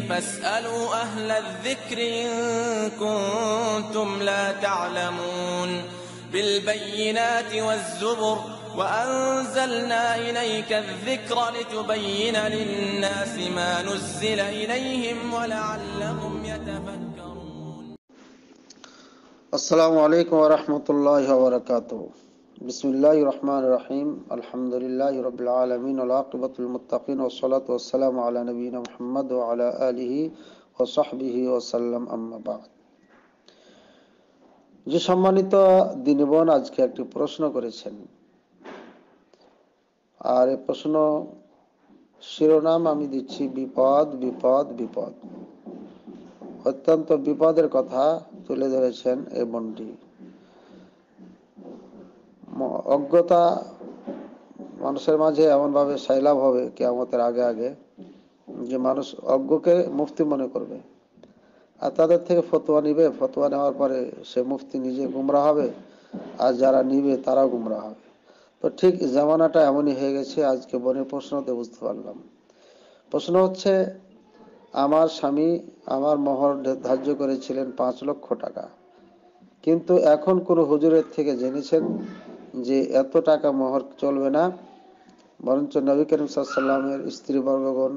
فاسألوا أهل الذكر إن كنتم لا تعلمون بالبينات والزبر وأنزلنا إليك الذكر لتبين للناس ما نزل إليهم ولعلهم يتفكرون السلام عليكم ورحمة الله وبركاته বিসমুল্লাহ রহমান রাহিম আলহামদুলিল্লাহ রবিল আলমিন আলাকবতুল মুতাকিন ওসলাত ওসালাম আলা নবীন মোহাম্মদ ও আলা আলিহি ও সাহবিহি ওসাল্লাম আম্মাবাদ যে সম্মানিত দিনবন আজকে একটি প্রশ্ন করেছেন আর এ প্রশ্ন শিরোনাম আমি দিচ্ছি বিপদ বিপদ বিপদ অত্যন্ত বিপদের কথা তুলে ধরেছেন এই বনটি অজ্ঞতা মানুষের মাঝে এমনভাবে সাইলাভ হবে কেয়ামতের আগে আগে যে মানুষ অজ্ঞকে মুফতি মনে করবে আর তাদের থেকে ফতোয়া নিবে ফতোয়া নেওয়ার পরে সে মুফতি নিজে গুমরা হবে আর যারা নিবে তারা গুমরা হবে তো ঠিক জামানাটা এমনই হয়ে গেছে আজকে বনের প্রশ্নতে বুঝতে পারলাম প্রশ্ন হচ্ছে আমার স্বামী আমার মহর ধার্য করেছিলেন পাঁচ লক্ষ টাকা কিন্তু এখন কোনো হুজুরের থেকে জেনেছেন যে এত টাকা মোহর চলবে না বরঞ্চ নবী করিম সাল্লামের স্ত্রীবর্গগণ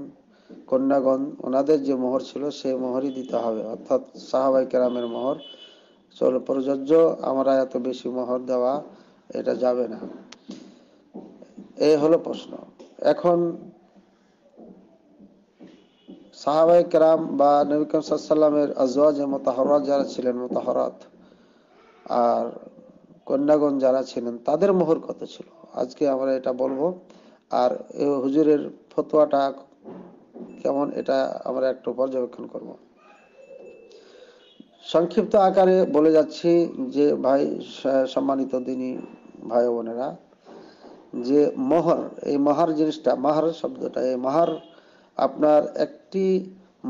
কন্যাগণ ওনাদের যে মোহর ছিল সেই মোহরই দিতে হবে অর্থাৎ সাহাবাই কেরামের মোহর চল প্রযোজ্য আমরা এত বেশি মোহর দেওয়া এটা যাবে না এ হলো প্রশ্ন এখন সাহাবাই কেরাম বা নবী করিম সাল্লামের আজওয়াজ মোতাহরাত যারা ছিলেন মোতাহরাত আর কন্যাগণ যারা ছিলেন তাদের মোহর কত ছিল আজকে আমরা এটা বলবো আর হুজুরের ফতোয়াটা কেমন এটা আমরা একটু পর্যবেক্ষণ করব সংক্ষিপ্ত আকারে বলে যাচ্ছি যে ভাই সম্মানিত দিনী ভাই বোনেরা যে মহর এই মহার জিনিসটা মহার শব্দটা এই মহার আপনার একটি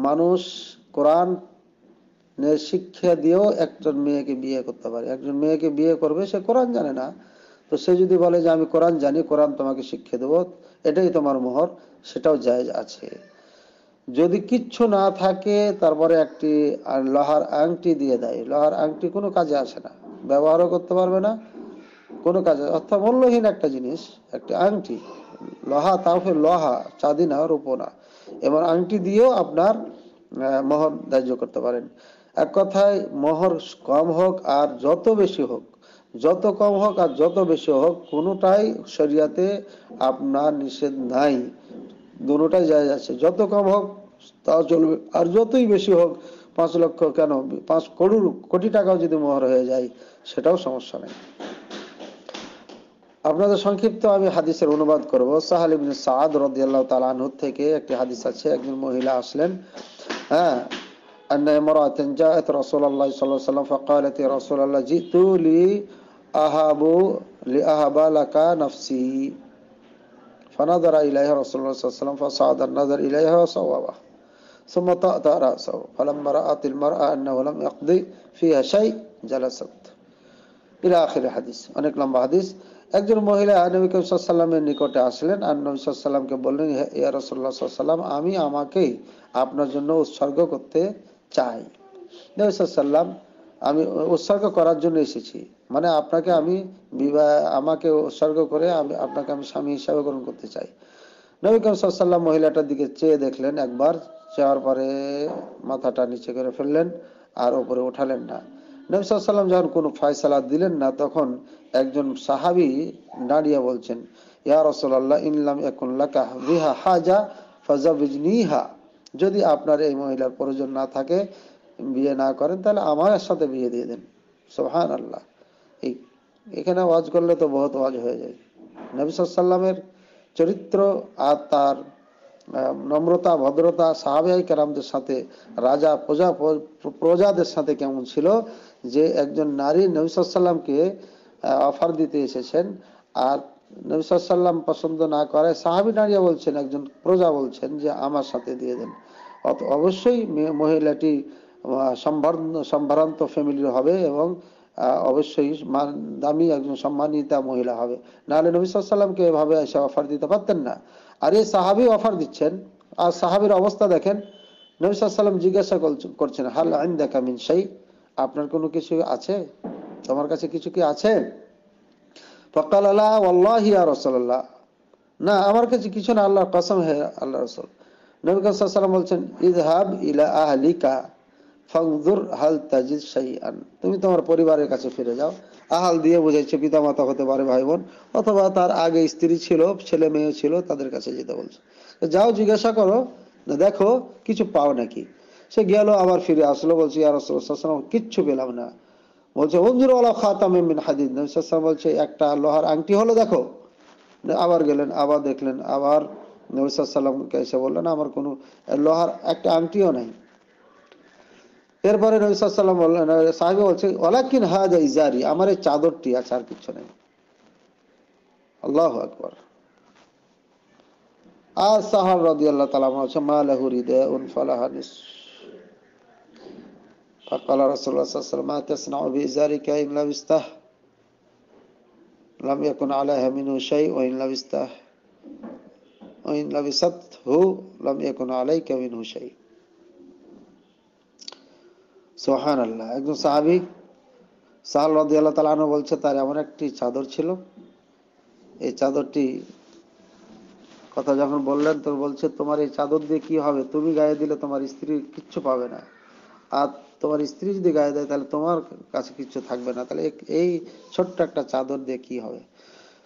মানুষ কোরআন শিক্ষা দিয়েও একজন মেয়েকে বিয়ে করতে পারে একজন মেয়েকে বিয়ে করবে সে কোরআন জানে না তো সে যদি বলে যে আমি কোরআন জানি কোরআন তোমাকে শিক্ষা দেবো এটাই তোমার মোহর সেটাও জায়জ আছে যদি কিচ্ছু না থাকে তারপরে একটি লোহার আংটি দিয়ে দেয় লোহার আংটি কোনো কাজে আসে না ব্যবহারও করতে পারবে না কোনো কাজে অর্থাৎ মূল্যহীন একটা জিনিস একটি আংটি লোহা তাও ফের লোহা চাঁদি না রূপ না এবার আংটি দিয়েও আপনার মোহর ধার্য করতে পারেন এক কথায় মহর কম হোক আর যত বেশি হোক যত কম হোক আর যত বেশি হোক কোনোটাই শরিয়াতে আপনার নিষেধ নাই দুটাই যায় আছে যত কম হোক তা চলবে আর যতই বেশি হোক পাঁচ লক্ষ কেন পাঁচ করোড় কোটি টাকাও যদি মহর হয়ে যায় সেটাও সমস্যা নেই আপনাদের সংক্ষিপ্ত আমি হাদিসের অনুবাদ করব সাহাল ইবিন সাদ রদিয়াল্লাহ তালানহুর থেকে একটি হাদিস আছে একজন মহিলা আসলেন হ্যাঁ أن امرأة جاءت رسول الله صلى الله عليه وسلم فقالت يا رسول الله جئت لي أهب لأهب لك نفسي فنظر إليها رسول الله صلى الله عليه وسلم فصعد النظر إليها وصوبه ثم طأطأ رأسه فلما رأت المرأة أنه لم يقضي فيها شيء جلست إلى آخر الحديث أنك لما حديث একজন মহিলা নবী সাল্লামের নিকটে আসলেন আর নবী সাল্লামকে বললেন ইয়া রসল্লা সাল্লাম আমি আমাকেই আপনার জন্য উৎসর্গ করতে চাই নবিসাল্লাম আমি উৎসর্গ করার জন্য এসেছি মানে আপনাকে আমি বিবাহ আমাকে উৎসর্গ করে আমি আপনাকে আমি স্বামী হিসাবে গ্রহণ করতে চাই নবী করিম সাল্লাম মহিলাটার দিকে চেয়ে দেখলেন একবার চাওয়ার পরে মাথাটা নিচে করে ফেললেন আর ওপরে উঠালেন না নবী সাল্লাম যখন কোনো ফয়সালা দিলেন না তখন একজন সাহাবি দাঁড়িয়ে বলছেন ইয়া রসল্লাহ ইনলাম লাকা বিহা হাজা ফজাবিজনিহা যদি আপনার এই মহিলার প্রয়োজন না থাকে বিয়ে না করেন তাহলে আমার সাথে বিয়ে দিয়ে দেন সোহান আল্লাহ এই এখানে ওয়াজ করলে তো বহুত ওয়াজ হয়ে যায় নবিসাল্লামের চরিত্র আর তার নম্রতা ভদ্রতা সাহাবাই কেরামদের সাথে রাজা প্রজা প্রজাদের সাথে কেমন ছিল যে একজন নারী নবিসাল্লামকে অফার দিতে এসেছেন আর নবিসাল্লাম পছন্দ না করে সাহাবি নারীরা বলছেন একজন প্রজা বলছেন যে আমার সাথে দিয়ে দেন অবশ্যই মহিলাটি সম্ভ্রান্ত ফ্যামিলির হবে এবং অবশ্যই দামি একজন সম্মানিতা মহিলা হবে নাহলে নবী সাল্লামকে এভাবে এসে অফার দিতে পারতেন না আর এই সাহাবি অফার দিচ্ছেন আর সাহাবির অবস্থা দেখেন নবী সাল্লাম জিজ্ঞাসা করছেন হাল আইন দেখা মিন সেই আপনার কোনো কিছু আছে তোমার কাছে কিছু কি আছে ফকাল আল্লাহ আল্লাহ ইয়া রসল্লাহ না আমার কাছে কিছু না আল্লাহ কসম হে আল্লাহ রসল নবিকাম বলছেন ইজহাব ইলা আহলিকা ফংদুর হাল তাজিদ শাহিয়ান তুমি তোমার পরিবারের কাছে ফিরে যাও আহাল দিয়ে বোঝাচ্ছে পিতামাতা হতে পারে ভাই বোন অথবা তার আগে স্ত্রী ছিল ছেলে মেয়ে ছিল তাদের কাছে যেতে বলছে যাও জিজ্ঞাসা করো না দেখো কিছু পাও নাকি সে গেল আবার ফিরে আসলো বলছে ইয়া রসুলাম কিচ্ছু পেলাম না বলছে অঞ্জুর আলা খাতামিন হাদিদ নবিসাম বলছে একটা লোহার আংটি হলো দেখো আবার গেলেন আবার দেখলেন আবার নবিসাল্লামকে এসে বললেন আমার কোনো লোহার একটা আংটিও নাই এরপরে নবিসাল্লাম বললেন সাহেব বলছে ওলাকিন হাজা ইজারি আমার এই চাদরটি আছে আর কিছু নেই আল্লাহ আকবর আর সাহাব রদি আল্লাহ তালা মা লাহুরি দে উন ফালাহানিস فقال رسول الله صلى الله عليه وسلم ما تصنع بإزارك إن لبسته لم يكن عليها منه شيء وإن لبسته বলছে তার এমন একটি চাদর ছিল এই চাদরটি কথা যখন বললেন বলছে তোমার এই চাদর দিয়ে কি হবে তুমি গায়ে দিলে তোমার স্ত্রী কিচ্ছু পাবে না আর তোমার স্ত্রী যদি গায়ে দেয় তাহলে তোমার কাছে কিচ্ছু থাকবে না তাহলে এই ছোট্ট একটা চাদর দিয়ে কি হবে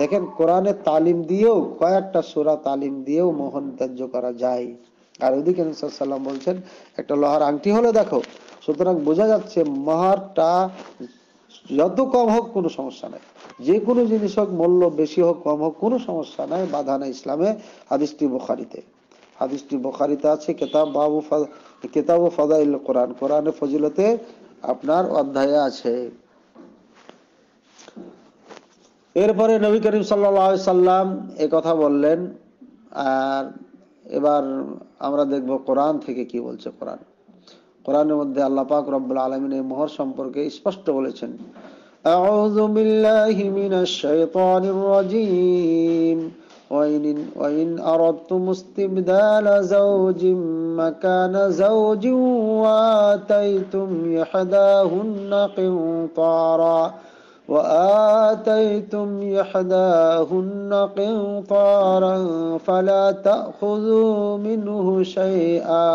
দেখেন কোরআনে তালিম দিয়েও কয়েকটা সোরা তালিম দিয়েও মোহন ত্যায্য করা যায় আর ওইদিকে সাল্লাম বলছেন একটা লোহার আংটি হলে দেখো সুতরাং বোঝা যাচ্ছে মহারটা যত কম হোক কোনো সমস্যা নাই যে কোনো জিনিস হোক মূল্য বেশি হোক কম হোক কোনো সমস্যা নাই বাধা নাই ইসলামে হাদিসটি বোখারিতে হাদিসটি বোখারিতে আছে কেতাব বাবু কেতাব ও ফদাইল কোরআন কোরআনে ফজিলতে আপনার অধ্যায়ে আছে এরপরে নবী করিম সাল্লা সাল্লাম এ কথা বললেন আর এবার আমরা দেখব কোরআন থেকে কি বলছে কোরআন কোরআনের মধ্যে আল্লাহ পাক রব্বুল আলমিন এই মোহর সম্পর্কে স্পষ্ট বলেছেন أعوذ بالله من الشيطان الرجيم وإن, وإن أردتم استبدال زوج مكان زوج وآتيتم إحداهن قنطارا وآتيتم إحداهن قنطارا فلا تأخذوا منه شيئا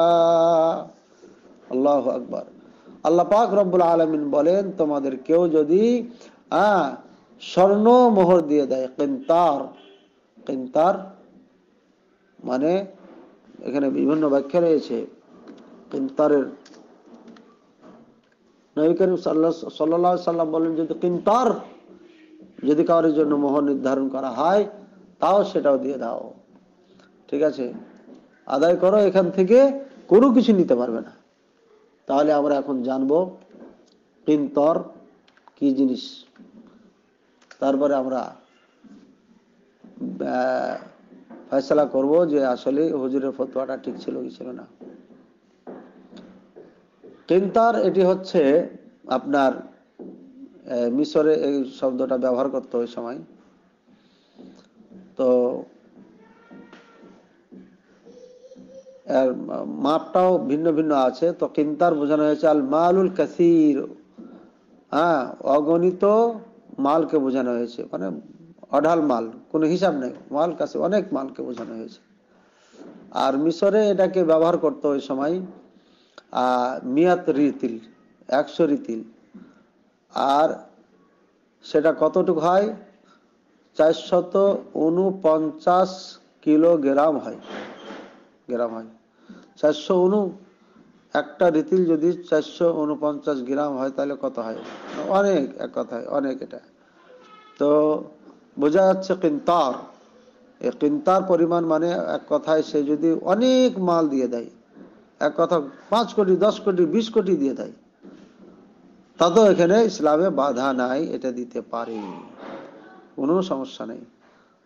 الله أكبر আল্লাহ পাক রব্বুল আলমিন বলেন তোমাদের কেউ যদি স্বর্ণ মোহর দিয়ে দেয় কিন্তার কিন্তার মানে এখানে বিভিন্ন ব্যাখ্যা রয়েছে কিন্তারের নবী করিম সাল্লাহ সাল্লাম বলেন যদি কিন্তর যদি কারোর জন্য মোহর নির্ধারণ করা হয় তাও সেটাও দিয়ে দাও ঠিক আছে আদায় করো এখান থেকে কোনো কিছু নিতে পারবে না তাহলে আমরা এখন জানবো কিন্তর কি জিনিস তারপরে আমরা ফয়সলা করব যে আসলে হুজুরের ফতোয়াটা ঠিক ছিল কি ছিল না কিন্তার এটি হচ্ছে আপনার মিশরে এই শব্দটা ব্যবহার করতো ওই সময় তো মাপটাও ভিন্ন ভিন্ন আছে তো কিন্তার বোঝানো হয়েছে আল মালুল কাসির হ্যাঁ অগণিত মালকে বোঝানো হয়েছে মানে অঢাল মাল কোনো হিসাব নেই মাল কাছে অনেক মালকে বোঝানো হয়েছে আর মিশরে এটাকে ব্যবহার করতো ওই সময় মিয়াত রিতিল একশো রিতিল আর সেটা কতটুকু হয় চারশত উনপঞ্চাশ কিলোগ্রাম হয় গ্রাম হয় চারশো উনু একটা রিতিল যদি চারশো উনপঞ্চাশ গ্রাম হয় তাহলে কত হয় অনেক এক কথা হয় অনেক এটা তো বোঝা যাচ্ছে কিন্তার এ কিন্তার পরিমাণ মানে এক কথায় সে যদি অনেক মাল দিয়ে দেয় এক কথা পাঁচ কোটি দশ কোটি বিশ কোটি দিয়ে দেয় তাতেও এখানে ইসলামে বাধা নাই এটা দিতে পারে কোনো সমস্যা নেই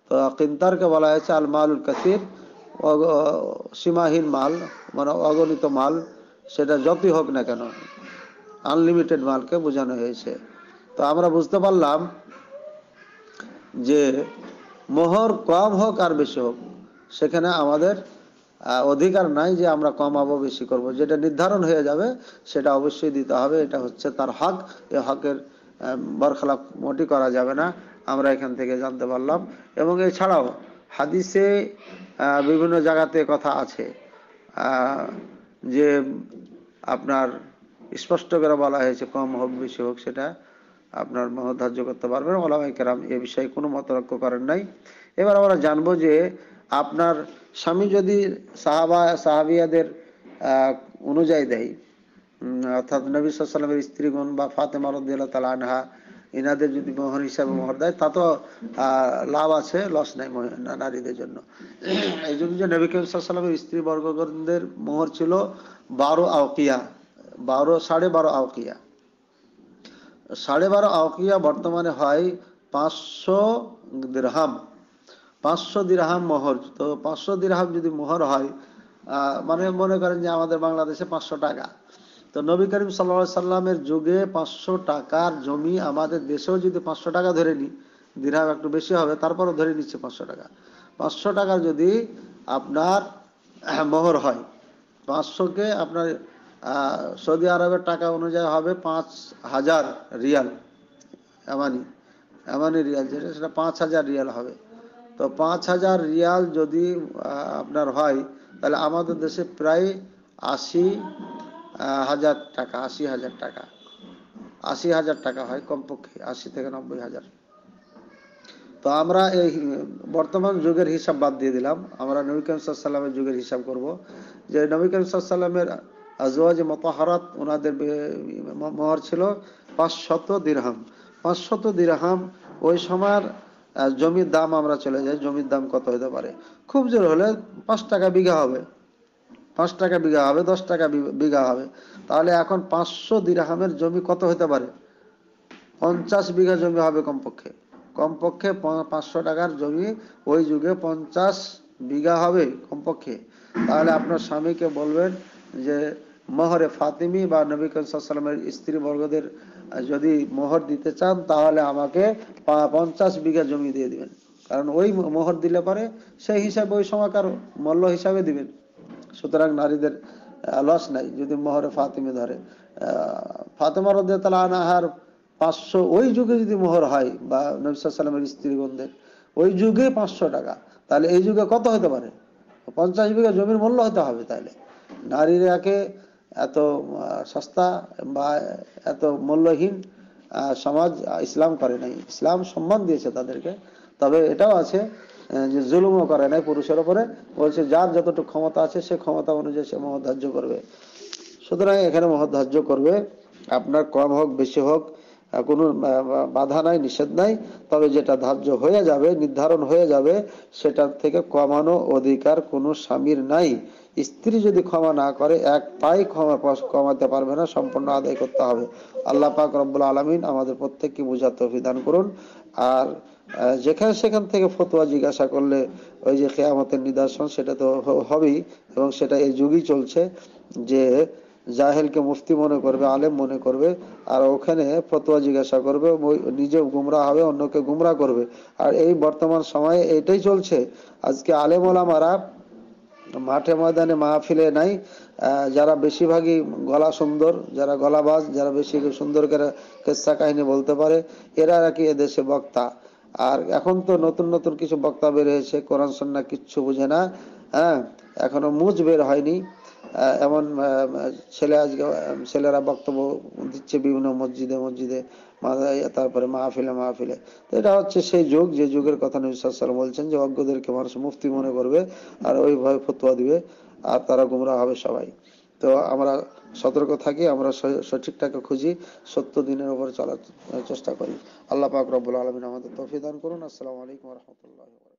তো কিন্তারকে বলা হয়েছে আল মালুল কাসির সীমাহীন মাল মানে অগণিত মাল সেটা যতই হোক না কেন আনলিমিটেড মালকে বোঝানো হয়েছে তো আমরা বুঝতে পারলাম যে মোহর কম হোক আর বেশি হোক সেখানে আমাদের অধিকার নাই যে আমরা কমাবো বেশি করব যেটা নির্ধারণ হয়ে যাবে সেটা অবশ্যই দিতে হবে এটা হচ্ছে তার হক এ হকের বরখলাপ মোটি করা যাবে না আমরা এখান থেকে জানতে পারলাম এবং এছাড়াও হাদিসে বিভিন্ন জায়গাতে কথা আছে যে আপনার স্পষ্ট করে বলা হয়েছে কম হোক বেশি হোক সেটা আপনার মহধার্য করতে পারবেন ওলামাই কেরাম এ বিষয়ে কোনো মতরক্য করেন নাই এবার আমরা জানবো যে আপনার স্বামী যদি সাহাবা সাহাবিয়াদের অনুযায়ী দেয় অর্থাৎ নবী সালামের স্ত্রীগণ বা ফাতেমা রদ্দাল তাল আনহা এনাদের যদি মোহর হিসাবে মোহর দেয় তা তো লাভ আছে লস নাই নারীদের জন্য এই জন্য যে নবী করিম স্ত্রী বর্গগণদের মোহর ছিল বারো আওকিয়া বারো সাড়ে বারো আওকিয়া সাড়ে বারো আওকিয়া বর্তমানে হয় পাঁচশো দেড়হাম পাঁচশো দিরহাম মোহর তো পাঁচশো দিরহাম যদি মোহর হয় মানে মনে করেন যে আমাদের বাংলাদেশে পাঁচশো টাকা তো নবী করিম সাল্লা সাল্লামের যুগে পাঁচশো টাকার জমি আমাদের দেশেও যদি পাঁচশো টাকা ধরে নিই দিরহাম একটু বেশি হবে তারপরও ধরে নিচ্ছে পাঁচশো টাকা পাঁচশো টাকার যদি আপনার মোহর হয় পাঁচশোকে আপনার সৌদি আরবের টাকা অনুযায়ী হবে পাঁচ হাজার রিয়াল এমানি এমানি রিয়াল যেটা সেটা পাঁচ হাজার রিয়াল হবে তো পাঁচ হাজার রিয়াল যদি আপনার হয় তাহলে আমাদের দেশে প্রায় আশি হাজার টাকা আশি হাজার টাকা আশি হাজার টাকা হয় কমপক্ষে আশি থেকে নব্বই হাজার তো আমরা এই বর্তমান যুগের হিসাব বাদ দিয়ে দিলাম আমরা নবী করিম সাল্লামের যুগের হিসাব করব যে নবী করিম সাল্লামের আজওয়াজ মতাহারাত ওনাদের মহর ছিল পাঁচশত দিরহাম পাঁচশত দিরহাম ওই সময়ের জমির দাম আমরা চলে যাই জমির দাম কত হতে পারে খুব জোর হলে পাঁচ টাকা বিঘা হবে পাঁচ টাকা বিঘা হবে দশ টাকা বিঘা হবে তাহলে এখন পাঁচশো দিরাহামের জমি কত হতে পারে পঞ্চাশ বিঘা জমি হবে কমপক্ষে কমপক্ষে পাঁচশো টাকার জমি ওই যুগে পঞ্চাশ বিঘা হবে কমপক্ষে তাহলে আপনার স্বামীকে বলবেন যে মহরে ফাতিমি বা নবী করিম সাল্লামের স্ত্রী বর্গদের যদি মোহর দিতে চান তাহলে আমাকে পঞ্চাশ বিঘা জমি দিয়ে দিবেন কারণ ওই মোহর দিলে পরে সেই হিসাবে ওই সময়কার মূল্য হিসাবে দিবেন সুতরাং নারীদের লস নাই যদি মোহরে ফাতেমে ধরে ফাতেমা রদে তালা আনাহার পাঁচশো ওই যুগে যদি মোহর হয় বা নবিসামের স্ত্রীগন্ধের ওই যুগে পাঁচশো টাকা তাহলে এই যুগে কত হতে পারে পঞ্চাশ বিঘা জমির মূল্য হতে হবে তাহলে একে এত সস্তা বা এত মূল্যহীন সমাজ ইসলাম করে নাই ইসলাম সম্মান দিয়েছে তাদেরকে তবে এটাও আছে যে জুলুমও করে নাই পুরুষের ওপরে বলছে যার যতটুকু ক্ষমতা আছে সে ক্ষমতা অনুযায়ী সে মহৎ ধার্য করবে সুতরাং এখানে মহৎ ধার্য করবে আপনার কম হোক বেশি হোক কোনো বাধা নাই নিষেধ নাই তবে যেটা ধার্য হয়ে যাবে নির্ধারণ হয়ে যাবে সেটার থেকে কমানো অধিকার কোনো স্বামীর নাই স্ত্রী যদি ক্ষমা না করে এক পাই ক্ষমা কমাতে পারবে না সম্পূর্ণ আদায় করতে হবে আল্লাহ পাক রব্বুল আলমিন আমাদের প্রত্যেককে বোঝার অভিধান করুন আর যেখানে সেখান থেকে ফতোয়া জিজ্ঞাসা করলে ওই যে খেয়ামতের নিদর্শন সেটা তো হবেই এবং সেটা এই যুগই চলছে যে জাহেলকে মুফতি মনে করবে আলেম মনে করবে আর ওখানে ফতোয়া জিজ্ঞাসা করবে নিজে গুমরা হবে অন্যকে গুমরা করবে আর এই বর্তমান সময়ে এটাই চলছে আজকে আলেম ওলামারা মাঠে ময়দানে মাহফিলে নাই যারা বেশিরভাগই গলা সুন্দর যারা গলাবাজ যারা বেশি সুন্দর করে কেসা কাহিনী বলতে পারে এরা নাকি এদেশে বক্তা আর এখন তো নতুন নতুন কিছু বক্তা বের হয়েছে কোরআন সন্না কিচ্ছু বুঝে না হ্যাঁ এখনো মুজ বের হয়নি এমন ছেলে আজকে ছেলেরা বক্তব্য দিচ্ছে বিভিন্ন মসজিদে মসজিদে তারপরে মাহফিলে মাহফিলে তো এটা হচ্ছে সেই যুগ যে যুগের কথা নবিসাল বলছেন যে অজ্ঞদেরকে মানুষ মুফতি মনে করবে আর ওইভাবে ফতুয়া দিবে আর তারা গুমরা হবে সবাই তো আমরা সতর্ক থাকি আমরা সঠিকটাকে খুঁজি সত্য দিনের উপর চলার চেষ্টা করি আল্লাহ পাক রব্বুল আলমিন আমাদের তফি দান করুন আসসালামু আলাইকুম রহমতুল্লাহ